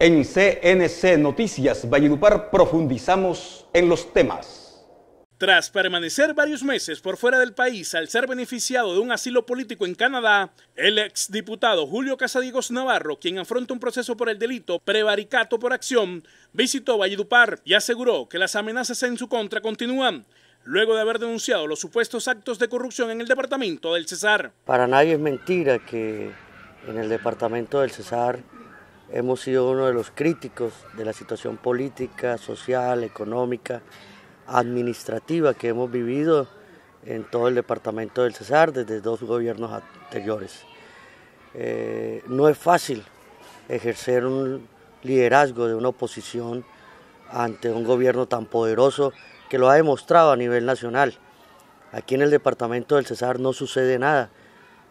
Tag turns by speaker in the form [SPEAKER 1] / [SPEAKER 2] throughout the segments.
[SPEAKER 1] En CNC Noticias Valledupar profundizamos en los temas. Tras permanecer varios meses por fuera del país al ser beneficiado de un asilo político en Canadá, el exdiputado Julio Casadigos Navarro, quien afronta un proceso por el delito prevaricato por acción, visitó Valledupar y aseguró que las amenazas en su contra continúan, luego de haber denunciado los supuestos actos de corrupción en el departamento del Cesar.
[SPEAKER 2] Para nadie es mentira que en el departamento del Cesar hemos sido uno de los críticos de la situación política, social, económica, administrativa que hemos vivido en todo el departamento del Cesar desde dos gobiernos anteriores. Eh, no es fácil ejercer un liderazgo de una oposición ante un gobierno tan poderoso que lo ha demostrado a nivel nacional. Aquí en el departamento del Cesar no sucede nada.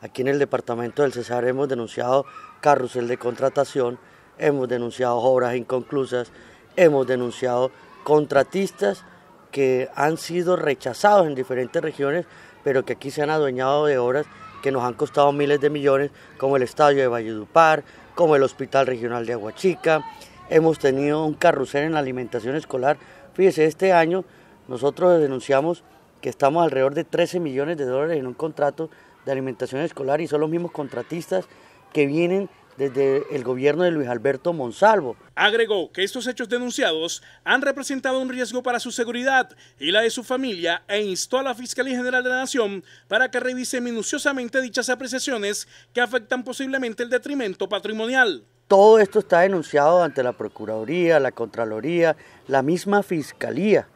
[SPEAKER 2] Aquí en el departamento del Cesar hemos denunciado carrusel de contratación, hemos denunciado obras inconclusas, hemos denunciado contratistas que han sido rechazados en diferentes regiones, pero que aquí se han adueñado de obras que nos han costado miles de millones, como el estadio de Valledupar, como el Hospital Regional de Aguachica. Hemos tenido un carrusel en la alimentación escolar. Fíjese, este año nosotros denunciamos que estamos alrededor de 13 millones de dólares en un contrato de alimentación escolar y son los mismos contratistas que vienen desde el gobierno de Luis Alberto Monsalvo.
[SPEAKER 1] Agregó que estos hechos denunciados han representado un riesgo para su seguridad y la de su familia e instó a la Fiscalía General de la Nación para que revise minuciosamente dichas apreciaciones que afectan posiblemente el detrimento patrimonial.
[SPEAKER 2] Todo esto está denunciado ante la Procuraduría, la Contraloría, la misma Fiscalía.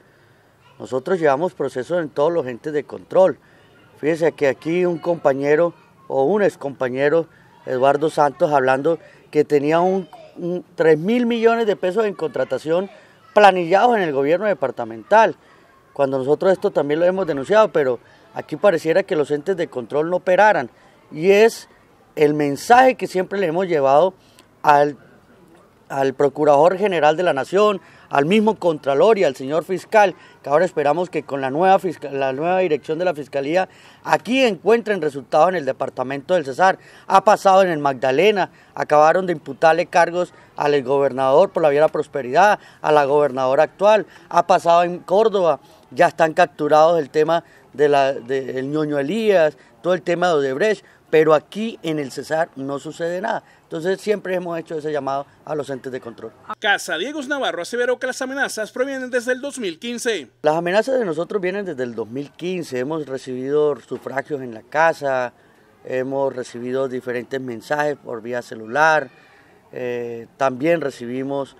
[SPEAKER 2] Nosotros llevamos procesos en todos los entes de control. Fíjense que aquí un compañero o un excompañero, Eduardo Santos, hablando que tenía 3 mil millones de pesos en contratación planillados en el gobierno departamental, cuando nosotros esto también lo hemos denunciado, pero aquí pareciera que los entes de control no operaran. Y es el mensaje que siempre le hemos llevado al al Procurador General de la Nación, al mismo Contralor y al señor fiscal, que ahora esperamos que con la nueva, la nueva dirección de la Fiscalía aquí encuentren resultados en el departamento del Cesar. Ha pasado en el Magdalena, acabaron de imputarle cargos al gobernador por la vía de la prosperidad, a la gobernadora actual, ha pasado en Córdoba, ya están capturados el tema del de ñoño Elías, todo el tema de Odebrecht. Pero aquí en el Cesar no sucede nada. Entonces siempre hemos hecho ese llamado a los entes de control.
[SPEAKER 1] Casa Diego Navarro aseveró que las amenazas provienen desde el 2015.
[SPEAKER 2] Las amenazas de nosotros vienen desde el 2015. Hemos recibido sufragios en la casa, hemos recibido diferentes mensajes por vía celular. Eh, también recibimos,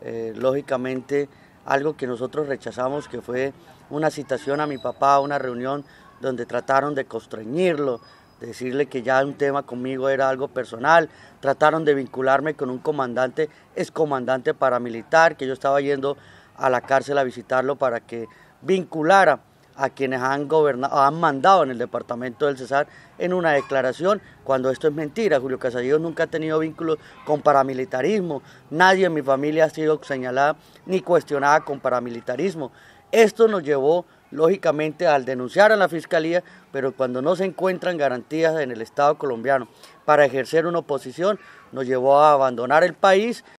[SPEAKER 2] eh, lógicamente, algo que nosotros rechazamos, que fue una citación a mi papá una reunión donde trataron de constreñirlo decirle que ya un tema conmigo era algo personal. Trataron de vincularme con un comandante, excomandante paramilitar, que yo estaba yendo a la cárcel a visitarlo para que vinculara a quienes han gobernado, han mandado en el departamento del Cesar en una declaración, cuando esto es mentira. Julio Casadillo nunca ha tenido vínculos con paramilitarismo, nadie en mi familia ha sido señalada ni cuestionada con paramilitarismo. Esto nos llevó lógicamente al denunciar a la Fiscalía, pero cuando no se encuentran garantías en el Estado colombiano para ejercer una oposición, nos llevó a abandonar el país